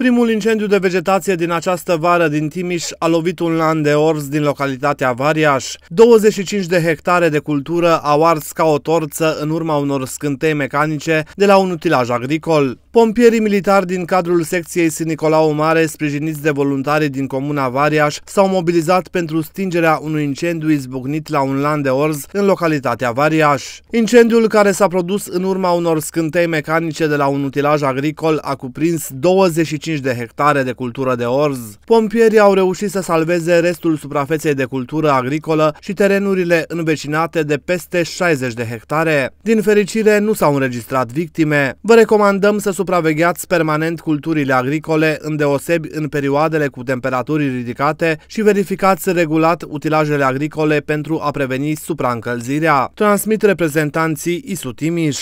Primul incendiu de vegetație din această vară din Timiș a lovit un lan de orz din localitatea Variaș. 25 de hectare de cultură au ars ca o torță în urma unor scântei mecanice de la un utilaj agricol. Pompierii militari din cadrul secției Sinicolau Nicolau Mare, sprijiniți de voluntarii din comuna Variaș, s-au mobilizat pentru stingerea unui incendiu izbucnit la un lan de orz în localitatea Variaș. Incendiul care s-a produs în urma unor scântei mecanice de la un utilaj agricol a cuprins 25 25 de hectare de cultură de orz, pompierii au reușit să salveze restul suprafeței de cultură agricolă și terenurile învecinate de peste 60 de hectare. Din fericire, nu s-au înregistrat victime. Vă recomandăm să supravegheați permanent culturile agricole, îndeosebi în perioadele cu temperaturi ridicate și verificați regulat utilajele agricole pentru a preveni supraîncălzirea. Transmit reprezentanții Isu Timiș.